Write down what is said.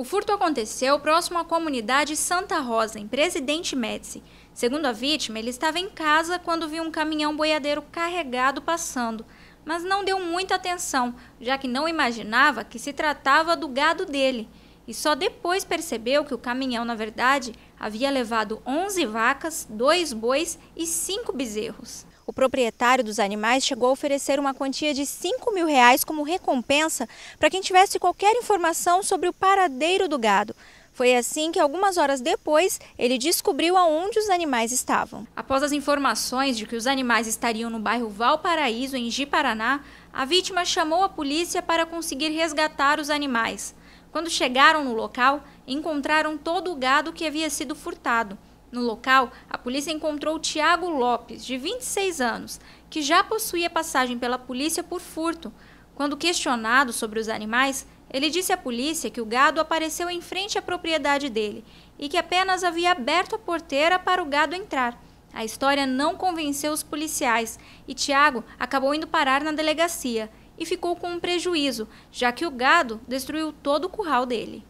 O furto aconteceu próximo à comunidade Santa Rosa, em Presidente Médici. Segundo a vítima, ele estava em casa quando viu um caminhão boiadeiro carregado passando, mas não deu muita atenção, já que não imaginava que se tratava do gado dele. E só depois percebeu que o caminhão, na verdade, havia levado 11 vacas, dois bois e cinco bezerros. O proprietário dos animais chegou a oferecer uma quantia de 5 mil reais como recompensa para quem tivesse qualquer informação sobre o paradeiro do gado. Foi assim que, algumas horas depois, ele descobriu aonde os animais estavam. Após as informações de que os animais estariam no bairro Valparaíso, em Ji-Paraná, a vítima chamou a polícia para conseguir resgatar os animais. Quando chegaram no local, encontraram todo o gado que havia sido furtado. No local, a polícia encontrou Tiago Lopes, de 26 anos, que já possuía passagem pela polícia por furto. Quando questionado sobre os animais, ele disse à polícia que o gado apareceu em frente à propriedade dele e que apenas havia aberto a porteira para o gado entrar. A história não convenceu os policiais e Tiago acabou indo parar na delegacia e ficou com um prejuízo, já que o gado destruiu todo o curral dele.